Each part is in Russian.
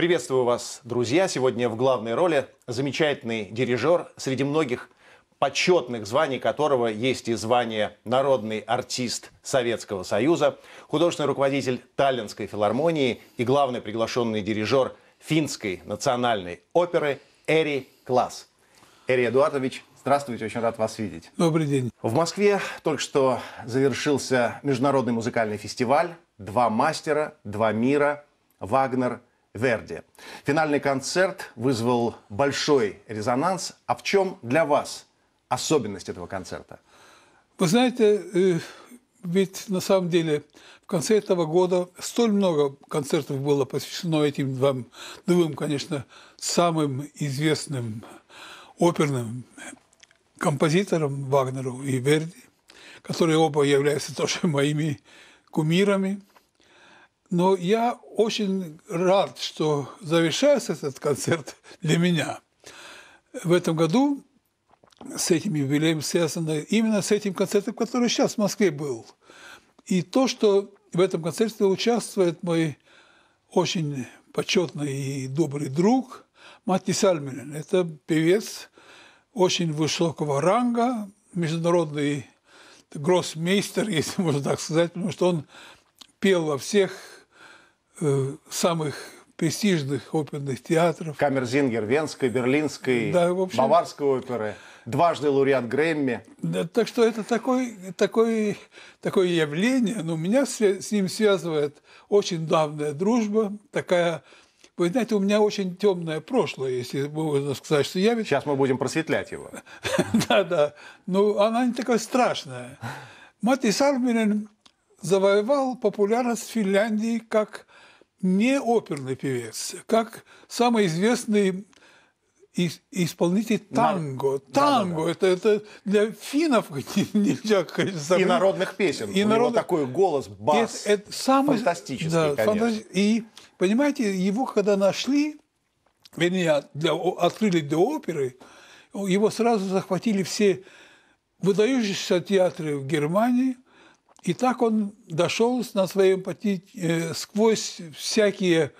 Приветствую вас, друзья. Сегодня в главной роли замечательный дирижер, среди многих почетных званий которого есть и звание «Народный артист Советского Союза», художественный руководитель Таллинской филармонии и главный приглашенный дирижер финской национальной оперы Эри Класс. Эри Эдуардович, Здравствуйте, очень рад вас видеть. Добрый день. В Москве только что завершился международный музыкальный фестиваль «Два мастера, два мира, Вагнер Верди. Финальный концерт вызвал большой резонанс. А в чем для вас особенность этого концерта? Вы знаете, э, ведь на самом деле в конце этого года столь много концертов было посвящено этим двум, двум конечно, самым известным оперным композиторам Вагнеру и Верди, которые оба являются тоже моими кумирами. Но я очень рад, что завершается этот концерт для меня. В этом году с этим юбилеем связано именно с этим концертом, который сейчас в Москве был. И то, что в этом концерте участвует мой очень почетный и добрый друг Мати Сальмин. Это певец очень высокого ранга, международный гроссмейстер, если можно так сказать, потому что он пел во всех Э, самых престижных оперных театров. Камерзингер Венской, Берлинской, да, общем, Баварской оперы. Дважды лауреат Грэмми. Да, так что это такой, такой, такое явление. Но меня с, с ним связывает очень давняя дружба, такая вы знаете, у меня очень темное прошлое, если можно сказать, что я Сейчас мы будем просветлять его. Да-да. Ну, она не такая страшная. Матис Арминен завоевал популярность Финляндии как не оперный певец, как самый известный исполнитель танго. Нар... Танго да, да, да. Это, это для финнов нельзя, сказать. И народных песен. И У народ... него такой голос, бас, это, это самый... фантастический, да, конечно. Фантаз... И, понимаете, его когда нашли, вернее, для, открыли для оперы, его сразу захватили все выдающиеся театры в Германии – и так он дошел на своем пути э, сквозь всякие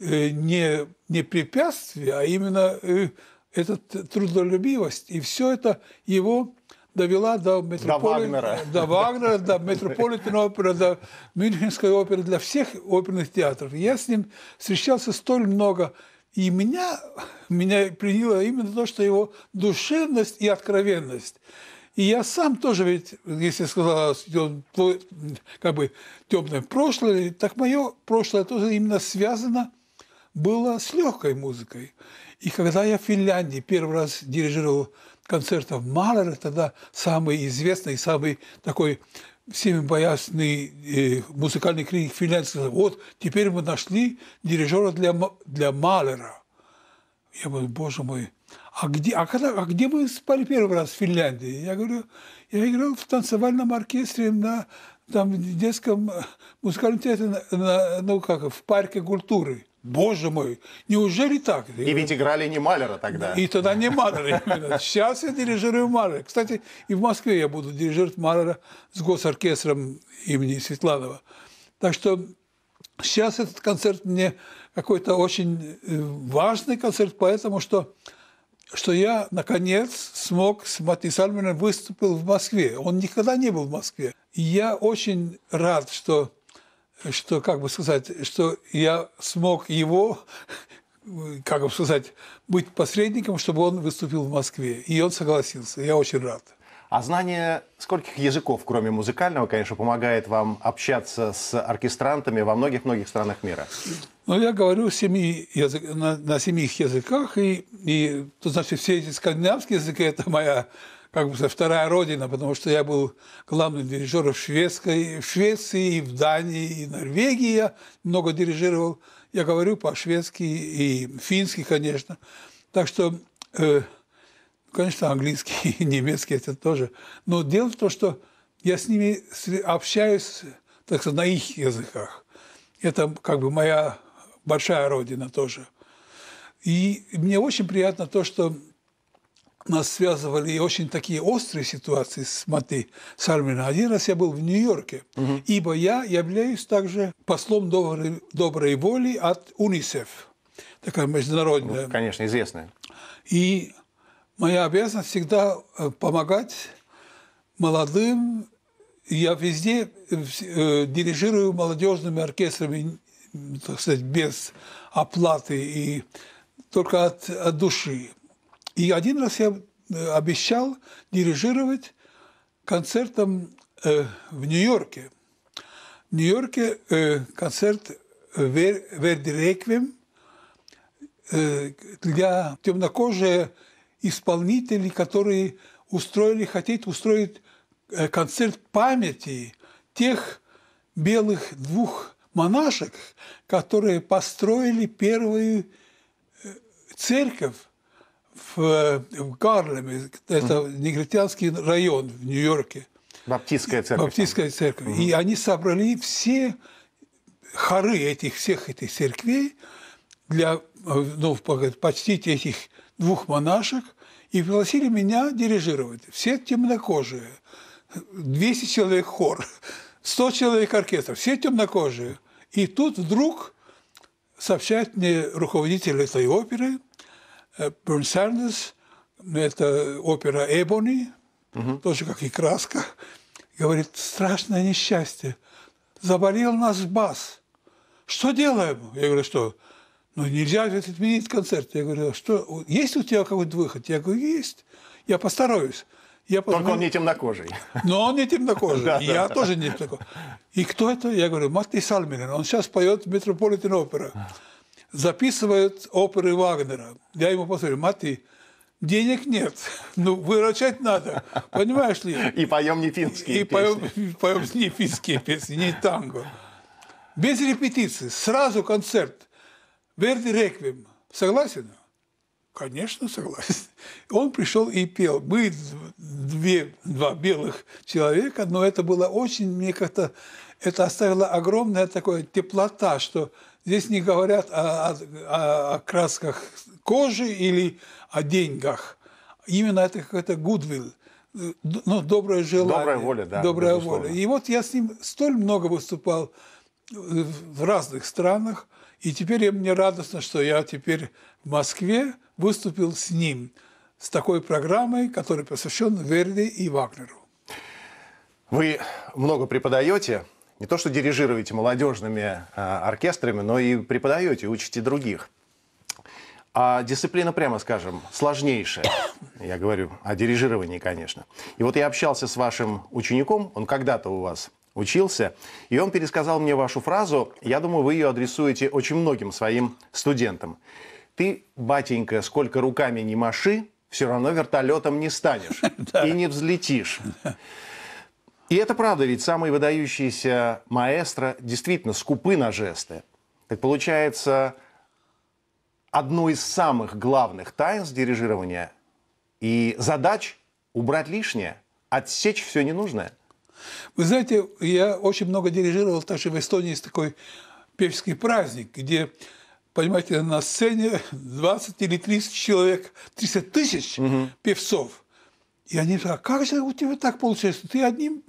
э, не, не препятствия, а именно э, эта трудолюбивость. И все это его довела до, метрополи... до Вагнера, до, Вагнера, до Метрополитен оперы, до Мюнхенской оперы, для всех оперных театров. я с ним встречался столь много. И меня, меня приняло именно то, что его душевность и откровенность – и я сам тоже ведь, если сказала, твой, как бы темное прошлое, так мое прошлое тоже именно связано было с легкой музыкой. И когда я в Финляндии первый раз дирижировал концертов Малера, тогда самый известный, самый такой всеми боясный э, музыкальный критик финляндский, сказал, вот теперь мы нашли дирижера для, для Малера. Я говорю, боже мой, а где, а, когда, а где вы спали первый раз в Финляндии? Я говорю, я играл в танцевальном оркестре на там, детском э, музыкальном театре, на, на, ну как, в парке культуры. Боже мой, неужели так? И ведь играли не Малера тогда. И тогда не Малера. Сейчас я дирижирую Малера. Кстати, и в Москве я буду дирижировать Малера с госоркестром имени Светланова. Так что сейчас этот концерт мне какой-то очень э, важный концерт, поэтому что что я, наконец, смог с Мати выступил в Москве. Он никогда не был в Москве. И я очень рад, что, что, как бы сказать, что я смог его, как бы сказать, быть посредником, чтобы он выступил в Москве. И он согласился. Я очень рад. А знание скольких языков, кроме музыкального, конечно, помогает вам общаться с оркестрантами во многих-многих странах мира? Ну я говорю семи язык, на, на семи языках, и, и то, значит, все эти скандинавские языки – это моя как бы вторая родина, потому что я был главным дирижером в Шведской, в Швеции, и в Дании, и в Норвегии я много дирижировал. Я говорю по-шведски и фински, конечно. Так что, э, конечно, английский и немецкий это тоже. Но дело в том, что я с ними общаюсь, так сказать, на их языках. Это как бы моя большая родина тоже. И мне очень приятно то, что нас связывали и очень такие острые ситуации с Маты Сальмина. Один раз я был в Нью-Йорке, угу. ибо я являюсь также послом доброй, доброй воли от УНИСЕФ, такая международная. Ну, конечно, известная. И моя обязанность всегда э, помогать молодым. Я везде э, э, дирижирую молодежными оркестрами так сказать, без оплаты и только от, от души. И один раз я э, обещал дирижировать концертом э, в Нью-Йорке. В Нью-Йорке э, концерт э, Вер, «Верди Реквием» э, для темнокожие исполнителей, которые устроили, хотят устроить э, концерт памяти тех белых двух монашек, которые построили первую э, церковь в, э, в Гарлеме, это mm. негритянский район в Нью-Йорке. Баптистская церковь. Баптистская церковь. Mm. И они собрали все хоры этих всех этих церквей для э, ну, почтить этих двух монашек и пригласили меня дирижировать. Все темнокожие. 200 человек хор, 100 человек оркестр, все темнокожие. И тут вдруг сообщает мне руководитель этой оперы, э, Бернсардес, это опера Эбони, угу. тоже как и краска, говорит, страшное несчастье, заболел нас бас. Что делаем? Я говорю, что? Ну, нельзя ведь отменить концерт. Я говорю, «А что, есть у тебя какой-то выход? Я говорю, есть. Я постараюсь. Я позвонил. Только он не темнокожий. Но он не темнокожий. да, я да, тоже да. не темнокожий. И кто это? Я говорю, Матти Сальминен. Он сейчас поет в Метрополитен опера. записывает оперы Вагнера. Я ему посмотрю, Матти, денег нет, ну выручать надо, понимаешь ли? И поем не финские и песни. И поем не финские песни, не танго. Без репетиции, сразу концерт. Верди реквием. Согласен? Конечно, согласен. Он пришел и пел. Мы две, два белых человека, но это было очень, мне как-то, это оставило огромное такое теплота, что здесь не говорят о, о, о красках кожи или о деньгах. Именно это какой-то гудвилл ну, доброе желание. Добрая воля, да. Добрая воля. И вот я с ним столь много выступал в разных странах, и теперь мне радостно, что я теперь в Москве, выступил с ним, с такой программой, которая посвящена Верди и Вагнеру. Вы много преподаете, не то что дирижируете молодежными э, оркестрами, но и преподаете, учите других. А дисциплина, прямо скажем, сложнейшая. Я говорю о дирижировании, конечно. И вот я общался с вашим учеником, он когда-то у вас учился, и он пересказал мне вашу фразу. Я думаю, вы ее адресуете очень многим своим студентам. Ты, батенька, сколько руками не маши, все равно вертолетом не станешь и не взлетишь. И это правда, ведь самые выдающиеся маэстро действительно скупы на жесты. Так получается, одно из самых главных таинств дирижирования и задач – убрать лишнее, отсечь все ненужное. Вы знаете, я очень много дирижировал, также в Эстонии есть такой певческий праздник, где понимаете, на сцене 20 или 30 человек, 30 тысяч угу. певцов. И они говорят: а как же у тебя так получается? Ты одним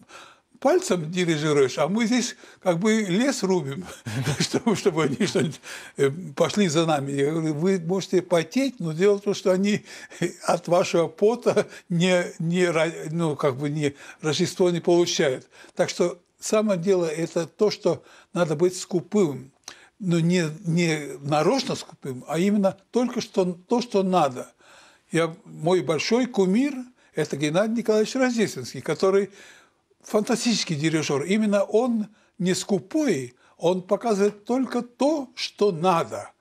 пальцем дирижируешь, а мы здесь как бы лес рубим, чтобы, чтобы они что-нибудь э, пошли за нами. Я говорю, вы можете потеть, но дело в том, что они от вашего пота не, не, ну, как бы не, Рождество не получают. Так что самое дело – это то, что надо быть скупым но ну, не, не нарочно скупым, а именно только что, то, что надо. Я, мой большой кумир – это Геннадий Николаевич Рождественский, который фантастический дирижер. Именно он не скупой, он показывает только то, что надо.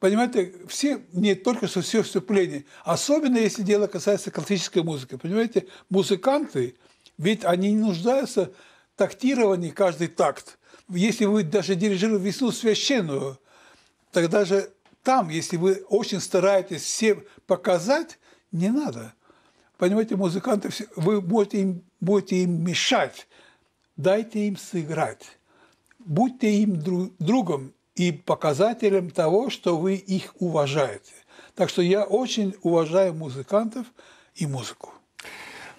Понимаете, все, не только что все вступления, особенно если дело касается классической музыки. Понимаете, музыканты, ведь они не нуждаются в тактировании каждый такт. Если вы даже дирижируете весну священную, тогда же там, если вы очень стараетесь все показать, не надо. Понимаете, музыканты, вы будете им, будете им мешать. Дайте им сыграть. Будьте им друг, другом и показателем того, что вы их уважаете. Так что я очень уважаю музыкантов и музыку.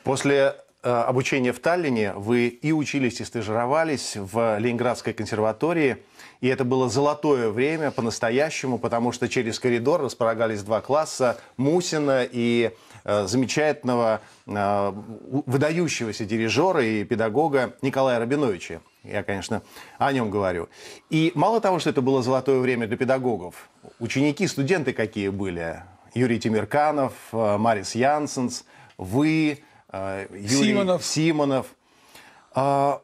После Э, обучения в Таллине вы и учились, и стажировались в Ленинградской консерватории. И это было золотое время по-настоящему, потому что через коридор располагались два класса Мусина и э, замечательного, э, выдающегося дирижера и педагога Николая Рабиновича. Я, конечно, о нем говорю. И мало того, что это было золотое время для педагогов, ученики, студенты какие были? Юрий Тимирканов, э, Марис Янсенс, вы, а, Юрий Симонов. Симонов. А,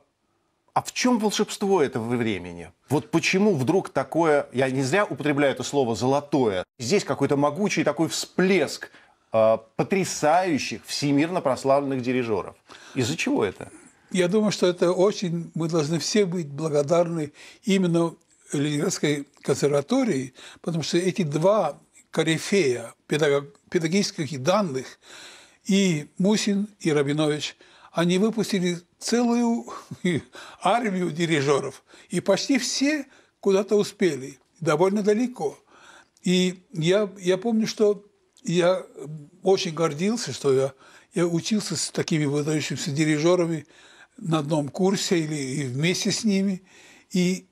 а в чем волшебство этого времени? Вот почему вдруг такое, я не зря употребляю это слово «золотое», здесь какой-то могучий такой всплеск э, потрясающих, всемирно прославленных дирижеров. Из-за чего это? Я думаю, что это очень, мы должны все быть благодарны именно Ленинградской консерватории, потому что эти два корифея педагог, педагогических данных и Мусин, и Рабинович, они выпустили целую армию дирижеров. И почти все куда-то успели, довольно далеко. И я, я помню, что я очень гордился, что я, я учился с такими выдающимися дирижерами на одном курсе или и вместе с ними. И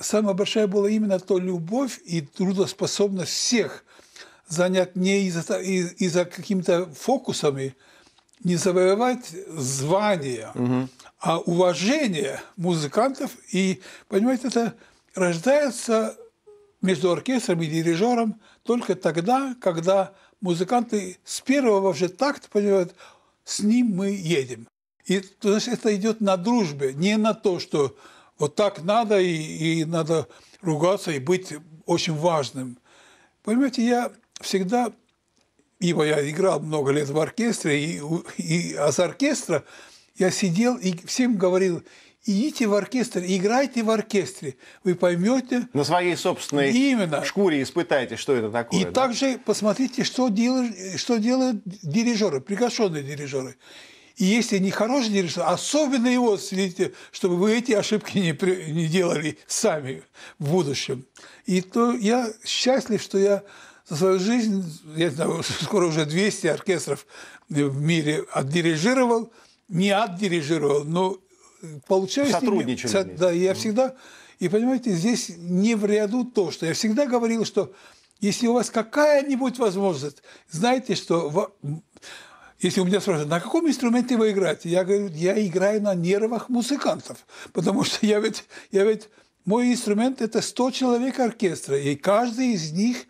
самая большая была именно то любовь и трудоспособность всех – занят не из-за из, какими-то фокусами, не завоевать звание, угу. а уважение музыкантов. И, понимаете, это рождается между оркестром и дирижером только тогда, когда музыканты с первого же такта понимают, с ним мы едем. И то есть это идет на дружбе, не на то, что вот так надо и, и надо ругаться и быть очень важным. Понимаете, я всегда, ибо я играл много лет в оркестре, и, и а с оркестра я сидел и всем говорил, идите в оркестр, играйте в оркестре, вы поймете. На своей собственной именно. шкуре испытайте, что это такое. И да? также посмотрите, что делают, что делают дирижеры, приглашенные дирижеры. И если не хороший дирижер, особенно его следите, чтобы вы эти ошибки не, не делали сами в будущем. И то я счастлив, что я за свою жизнь, я знаю, скоро уже 200 оркестров в мире отдирижировал, не отдирижировал, но э, получаю Сотрудничали. С ними, да, я всегда... И понимаете, здесь не в ряду то, что я всегда говорил, что если у вас какая-нибудь возможность, знаете, что если у меня спрашивают, на каком инструменте вы играете, я говорю, я играю на нервах музыкантов, потому что я ведь, я ведь мой инструмент это 100 человек оркестра, и каждый из них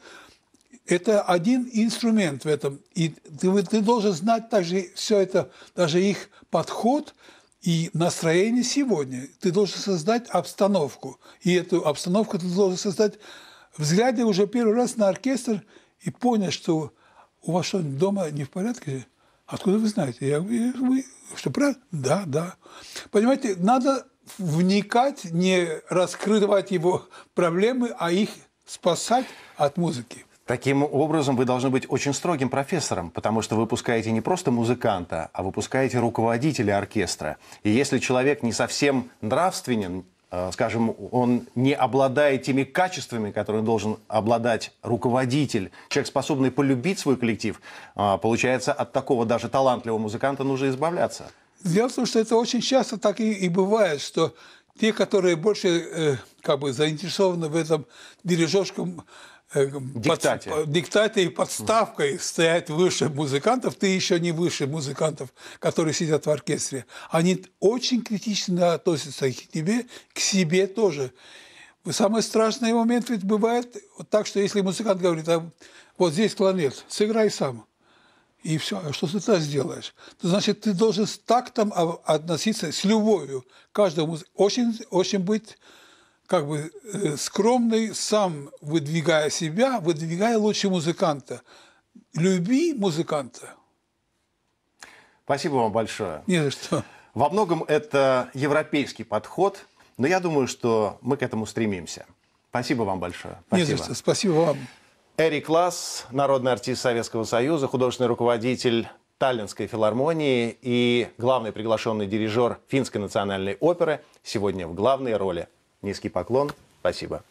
это один инструмент в этом. И ты, ты должен знать также все это, даже их подход и настроение сегодня. Ты должен создать обстановку. И эту обстановку ты должен создать взгляде уже первый раз на оркестр и понять, что у вас что дома не в порядке. Откуда вы знаете? Я вы что, правда? Да, да. Понимаете, надо вникать, не раскрывать его проблемы, а их спасать от музыки. Таким образом, вы должны быть очень строгим профессором, потому что выпускаете не просто музыканта, а выпускаете руководителя оркестра. И если человек не совсем нравственен, э, скажем, он не обладает теми качествами, которые должен обладать руководитель, человек, способный полюбить свой коллектив, э, получается, от такого даже талантливого музыканта нужно избавляться. Дело в том, что это очень часто так и, и бывает, что те, которые больше э, как бы заинтересованы в этом дирижерском Э, диктате. Под, диктате и подставкой стоят выше музыкантов, ты еще не выше музыкантов, которые сидят в оркестре. Они очень критично относятся к тебе, к себе тоже. Самый страшный момент ведь бывает вот так, что если музыкант говорит, а вот здесь кларнет, сыграй сам. И все, а что ты тогда сделаешь? То, ну, значит, ты должен с тактом относиться, с любовью. Каждому очень, очень быть как бы э, скромный, сам выдвигая себя, выдвигая лучше музыканта. Люби музыканта. Спасибо вам большое. Не за что. Во многом это европейский подход, но я думаю, что мы к этому стремимся. Спасибо вам большое. Спасибо. Не за что. Спасибо вам. Эрик Ласс, народный артист Советского Союза, художественный руководитель Таллинской филармонии и главный приглашенный дирижер Финской национальной оперы, сегодня в главной роли Низкий поклон. Спасибо.